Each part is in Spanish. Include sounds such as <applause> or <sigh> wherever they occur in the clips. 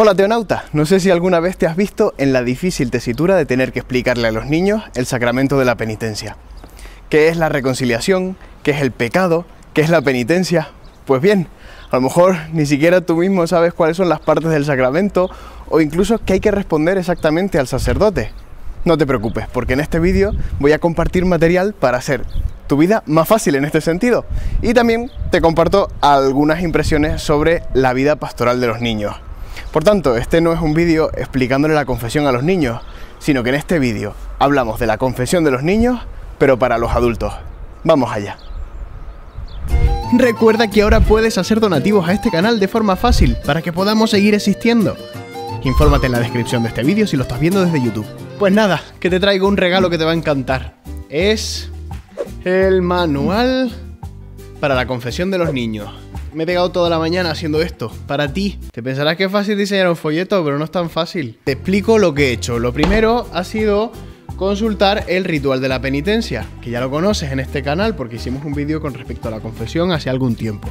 Hola teonauta, no sé si alguna vez te has visto en la difícil tesitura de tener que explicarle a los niños el sacramento de la penitencia. ¿Qué es la reconciliación? ¿Qué es el pecado? ¿Qué es la penitencia? Pues bien, a lo mejor ni siquiera tú mismo sabes cuáles son las partes del sacramento o incluso qué hay que responder exactamente al sacerdote. No te preocupes, porque en este vídeo voy a compartir material para hacer tu vida más fácil en este sentido. Y también te comparto algunas impresiones sobre la vida pastoral de los niños. Por tanto, este no es un vídeo explicándole la confesión a los niños, sino que en este vídeo hablamos de la confesión de los niños, pero para los adultos. Vamos allá. Recuerda que ahora puedes hacer donativos a este canal de forma fácil para que podamos seguir existiendo. Infórmate en la descripción de este vídeo si lo estás viendo desde YouTube. Pues nada, que te traigo un regalo que te va a encantar. Es el manual para la confesión de los niños me he pegado toda la mañana haciendo esto, para ti. Te pensarás que es fácil diseñar un folleto, pero no es tan fácil. Te explico lo que he hecho. Lo primero ha sido consultar el ritual de la penitencia, que ya lo conoces en este canal porque hicimos un vídeo con respecto a la confesión hace algún tiempo.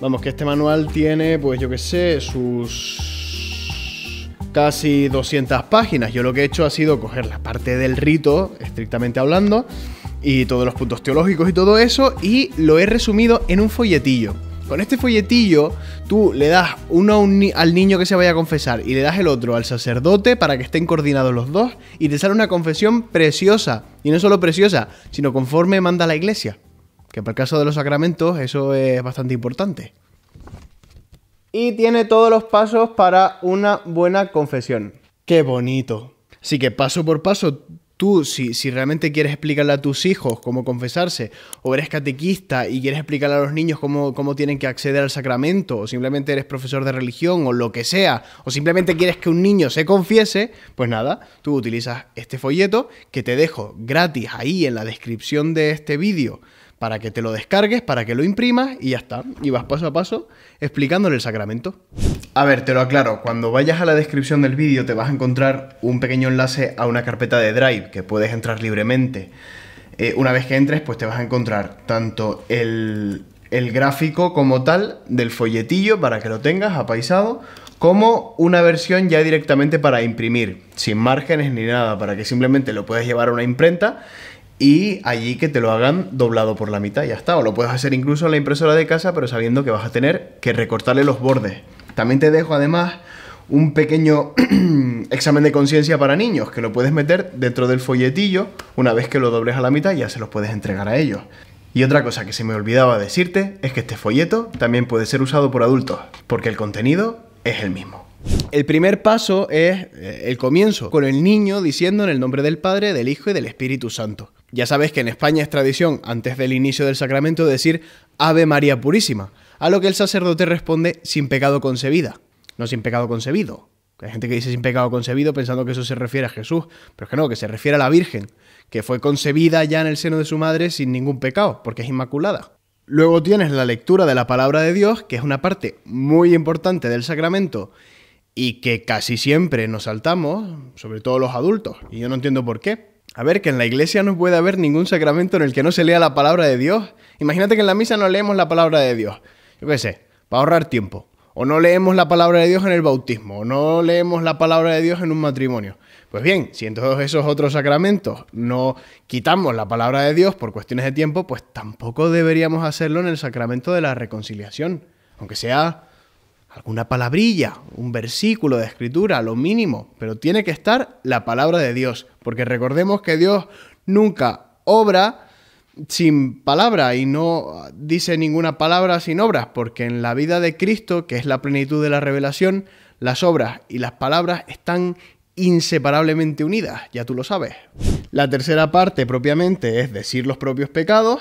Vamos, que este manual tiene, pues yo qué sé, sus casi 200 páginas. Yo lo que he hecho ha sido coger la parte del rito, estrictamente hablando, y todos los puntos teológicos y todo eso, y lo he resumido en un folletillo. Con este folletillo, tú le das uno al niño que se vaya a confesar y le das el otro al sacerdote para que estén coordinados los dos y te sale una confesión preciosa. Y no solo preciosa, sino conforme manda la iglesia. Que para el caso de los sacramentos eso es bastante importante. Y tiene todos los pasos para una buena confesión. ¡Qué bonito! Así que paso por paso tú, si, si, realmente quieres explicarle a tus hijos cómo confesarse, o eres catequista y quieres explicarle a los niños cómo, cómo tienen que acceder al sacramento, o simplemente eres profesor de religión, o lo que sea, o simplemente quieres que un niño se confiese, pues nada, tú utilizas este folleto que te dejo gratis ahí en la descripción de este vídeo para que te lo descargues, para que lo imprimas y ya está. Y vas paso a paso explicándole el sacramento. A ver, te lo aclaro, cuando vayas a la descripción del vídeo te vas a encontrar un pequeño enlace a una carpeta de Drive que puedes entrar libremente. Eh, una vez que entres, pues te vas a encontrar tanto el, el gráfico como tal del folletillo para que lo tengas apaisado, como una versión ya directamente para imprimir, sin márgenes ni nada, para que simplemente lo puedas llevar a una imprenta y allí que te lo hagan doblado por la mitad, ya está. O lo puedes hacer incluso en la impresora de casa, pero sabiendo que vas a tener que recortarle los bordes. También te dejo además un pequeño <clears throat> examen de conciencia para niños, que lo puedes meter dentro del folletillo, una vez que lo dobles a la mitad ya se los puedes entregar a ellos. Y otra cosa que se me olvidaba decirte es que este folleto también puede ser usado por adultos, porque el contenido es el mismo. El primer paso es eh, el comienzo, con el niño diciendo en el nombre del Padre, del Hijo y del Espíritu Santo. Ya sabes que en España es tradición, antes del inicio del sacramento, decir Ave María Purísima, a lo que el sacerdote responde sin pecado concebida, no sin pecado concebido. Hay gente que dice sin pecado concebido pensando que eso se refiere a Jesús, pero es que no, que se refiere a la Virgen, que fue concebida ya en el seno de su madre sin ningún pecado, porque es inmaculada. Luego tienes la lectura de la palabra de Dios, que es una parte muy importante del sacramento y que casi siempre nos saltamos, sobre todo los adultos, y yo no entiendo por qué. A ver, que en la iglesia no puede haber ningún sacramento en el que no se lea la palabra de Dios. Imagínate que en la misa no leemos la palabra de Dios. Yo qué sé, para ahorrar tiempo. O no leemos la palabra de Dios en el bautismo. O no leemos la palabra de Dios en un matrimonio. Pues bien, si en todos esos otros sacramentos no quitamos la palabra de Dios por cuestiones de tiempo, pues tampoco deberíamos hacerlo en el sacramento de la reconciliación. Aunque sea alguna palabrilla, un versículo de escritura, lo mínimo, pero tiene que estar la palabra de Dios, porque recordemos que Dios nunca obra sin palabra y no dice ninguna palabra sin obras, porque en la vida de Cristo, que es la plenitud de la revelación, las obras y las palabras están inseparablemente unidas, ya tú lo sabes. La tercera parte propiamente es decir los propios pecados,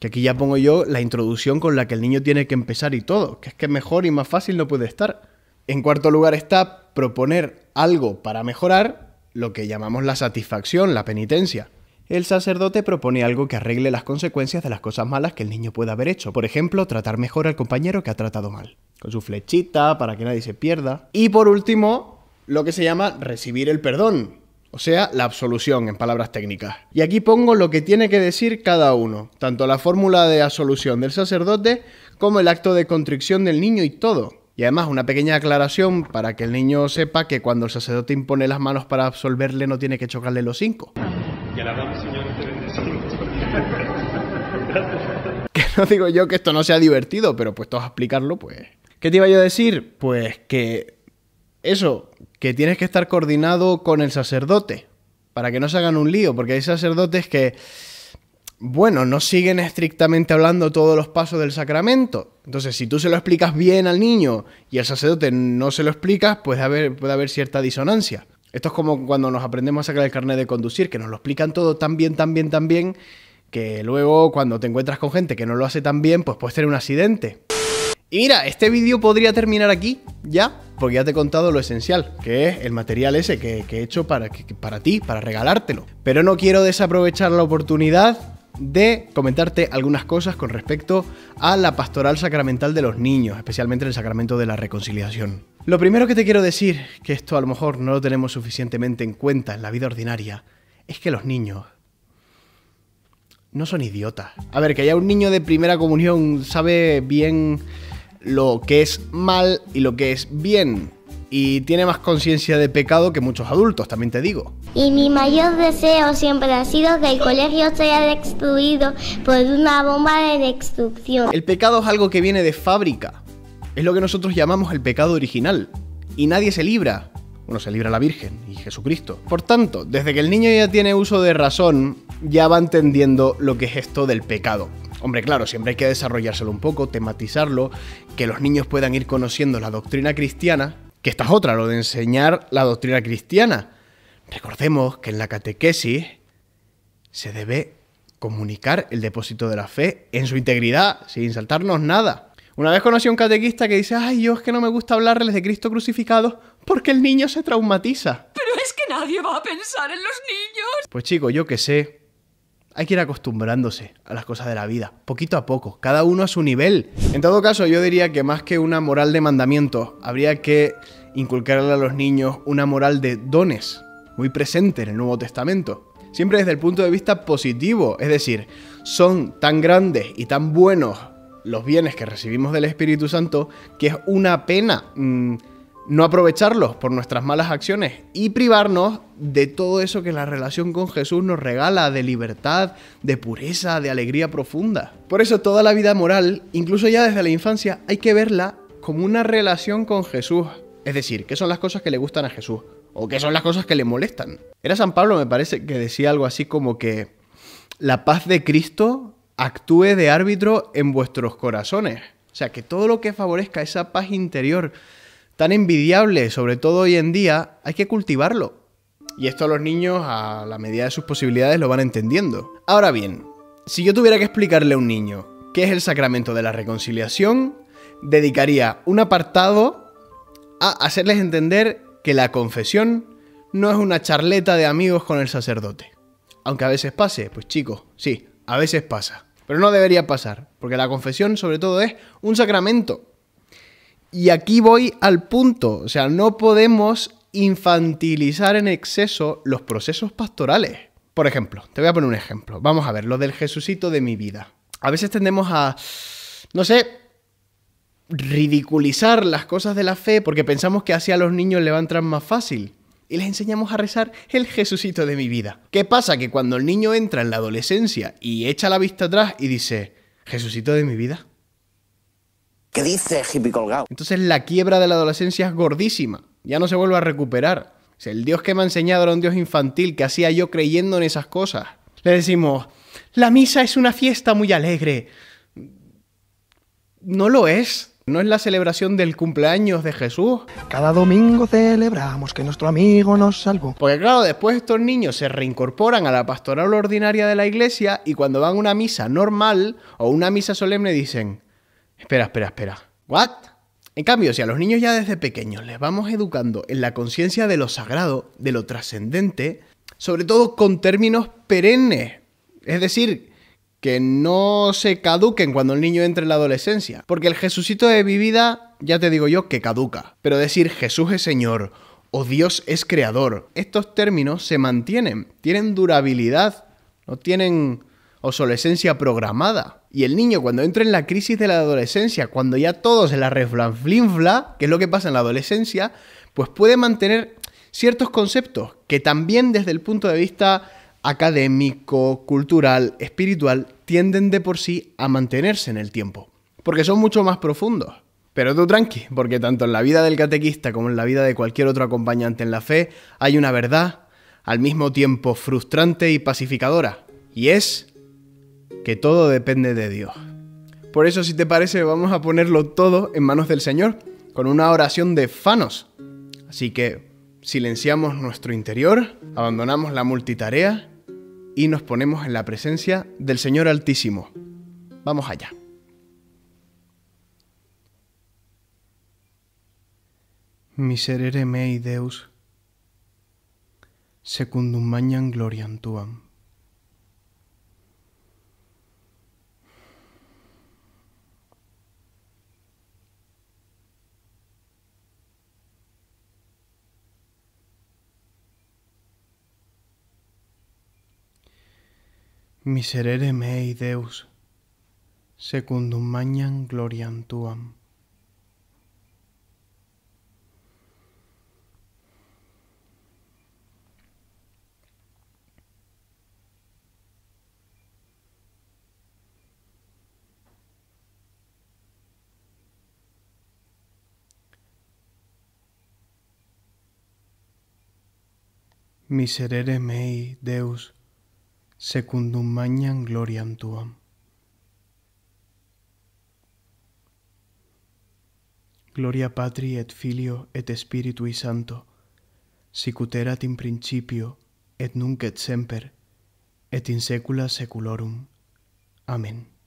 que aquí ya pongo yo la introducción con la que el niño tiene que empezar y todo, que es que mejor y más fácil no puede estar. En cuarto lugar está proponer algo para mejorar, lo que llamamos la satisfacción, la penitencia. El sacerdote propone algo que arregle las consecuencias de las cosas malas que el niño puede haber hecho. Por ejemplo, tratar mejor al compañero que ha tratado mal. Con su flechita, para que nadie se pierda. Y por último, lo que se llama recibir el perdón, o sea, la absolución en palabras técnicas. Y aquí pongo lo que tiene que decir cada uno, tanto la fórmula de absolución del sacerdote como el acto de contrición del niño y todo. Y además una pequeña aclaración para que el niño sepa que cuando el sacerdote impone las manos para absolverle no tiene que chocarle los cinco. Que <laughs> que no digo yo que esto no sea divertido, pero puesto a explicarlo, pues... ¿Qué te iba yo a decir? Pues que eso, que tienes que estar coordinado con el sacerdote, para que no se hagan un lío, porque hay sacerdotes que, bueno, no siguen estrictamente hablando todos los pasos del sacramento. Entonces, si tú se lo explicas bien al niño y el sacerdote no se lo explicas, pues haber, puede haber cierta disonancia. Esto es como cuando nos aprendemos a sacar el carnet de conducir, que nos lo explican todo tan bien, tan bien, tan bien, que luego cuando te encuentras con gente que no lo hace tan bien, pues puede tener un accidente. Y mira, este vídeo podría terminar aquí, ya, porque ya te he contado lo esencial, que es el material ese que, he hecho para, para ti, para regalártelo. Pero no quiero desaprovechar la oportunidad de comentarte algunas cosas con respecto a la pastoral sacramental de los niños, especialmente el sacramento de la reconciliación. Lo primero que te quiero decir, que esto a lo mejor no lo tenemos suficientemente en cuenta en la vida ordinaria, es que los niños no son idiotas. A ver, que haya un niño de primera comunión, sabe bien lo que es mal y lo que es bien. Y tiene más conciencia de pecado que muchos adultos, también te digo. Y mi mayor deseo siempre ha sido que el colegio sea destruido por una bomba de destrucción. El pecado es algo que viene de fábrica. Es lo que nosotros llamamos el pecado original. Y nadie se libra. Bueno, se libra la Virgen y Jesucristo. Por tanto, desde que el niño ya tiene uso de razón, ya va entendiendo lo que es esto del pecado. Hombre, claro, siempre hay que desarrollárselo un poco, tematizarlo, que los niños puedan ir conociendo la doctrina cristiana, que esta es otra, lo de enseñar la doctrina cristiana. Recordemos que en la catequesis se debe comunicar el depósito de la fe en su integridad, sin saltarnos nada. Una vez conocí a un catequista que dice, ay, yo es que no me gusta hablarles de Cristo crucificado porque el niño se traumatiza. Pero es que nadie va a pensar en los niños. Pues chico, yo qué sé. Hay que ir acostumbrándose a las cosas de la vida, poquito a poco, cada uno a su nivel. En todo caso, yo diría que más que una moral de mandamientos, habría que inculcarle a los niños una moral de dones, muy presente en el Nuevo Testamento. Siempre desde el punto de vista positivo, es decir, son tan grandes y tan buenos los bienes que recibimos del Espíritu Santo que es una pena mm, no aprovecharlos por nuestras malas acciones y privarnos de todo eso que la relación con Jesús nos regala, de libertad, de pureza, de alegría profunda. Por eso toda la vida moral, incluso ya desde la infancia, hay que verla como una relación con Jesús. Es decir, qué son las cosas que le gustan a Jesús o qué son las cosas que le molestan. Era San Pablo, me parece, que decía algo así como que la paz de Cristo actúe de árbitro en vuestros corazones. O sea, que todo lo que favorezca esa paz interior, tan envidiable, sobre todo hoy en día, hay que cultivarlo. Y esto los niños, a la medida de sus posibilidades, lo van entendiendo. Ahora bien, si yo tuviera que explicarle a un niño qué es el sacramento de la reconciliación, dedicaría un apartado a hacerles entender que la confesión no es una charleta de amigos con el sacerdote. Aunque a veces pase, pues chicos, sí, a veces pasa. Pero no debería pasar, porque la confesión sobre todo es un sacramento y aquí voy al punto, o sea, no podemos infantilizar en exceso los procesos pastorales. Por ejemplo, te voy a poner un ejemplo. Vamos a ver, lo del Jesucito de mi vida. A veces tendemos a, no sé, ridiculizar las cosas de la fe porque pensamos que así a los niños le va a entrar más fácil. Y les enseñamos a rezar el Jesucito de mi vida. ¿Qué pasa? Que cuando el niño entra en la adolescencia y echa la vista atrás y dice, Jesucito de mi vida, ¿Qué dice hippie colgado? Entonces la quiebra de la adolescencia es gordísima. Ya no se vuelve a recuperar. O el Dios que me ha enseñado era un Dios infantil que hacía yo creyendo en esas cosas. Le decimos, la misa es una fiesta muy alegre. No lo es. No es la celebración del cumpleaños de Jesús. Cada domingo celebramos que nuestro amigo nos salvó. Porque claro, después estos niños se reincorporan a la pastoral ordinaria de la iglesia y cuando van a una misa normal o una misa solemne dicen, Espera, espera, espera. ¿What? En cambio, si a los niños ya desde pequeños les vamos educando en la conciencia de lo sagrado, de lo trascendente, sobre todo con términos perennes, es decir, que no se caduquen cuando el niño entre en la adolescencia, porque el Jesucito de vivida, ya te digo yo, que caduca, pero decir Jesús es Señor o Dios es Creador, estos términos se mantienen, tienen durabilidad, no tienen obsolescencia programada. Y el niño cuando entra en la crisis de la adolescencia, cuando ya todo se la reflanflinfla, que es lo que pasa en la adolescencia, pues puede mantener ciertos conceptos que también desde el punto de vista académico, cultural, espiritual, tienden de por sí a mantenerse en el tiempo, porque son mucho más profundos. Pero tú tranqui, porque tanto en la vida del catequista como en la vida de cualquier otro acompañante en la fe hay una verdad al mismo tiempo frustrante y pacificadora, y es que todo depende de Dios. Por eso, si te parece, vamos a ponerlo todo en manos del Señor con una oración de fanos. Así que silenciamos nuestro interior, abandonamos la multitarea y nos ponemos en la presencia del Señor Altísimo. Vamos allá. Miserere mei Deus, secundum magnam gloriam tuam. Miserere mei Deus, secundum magnam gloriam tuam. Miserere mei Deus, secundum gloriam tuam secundum magnam gloriam tuam. Gloria Patri et Filio et Spiritui Santo, sicut erat in principio, et nunc et semper, et in saecula saeculorum. Amen.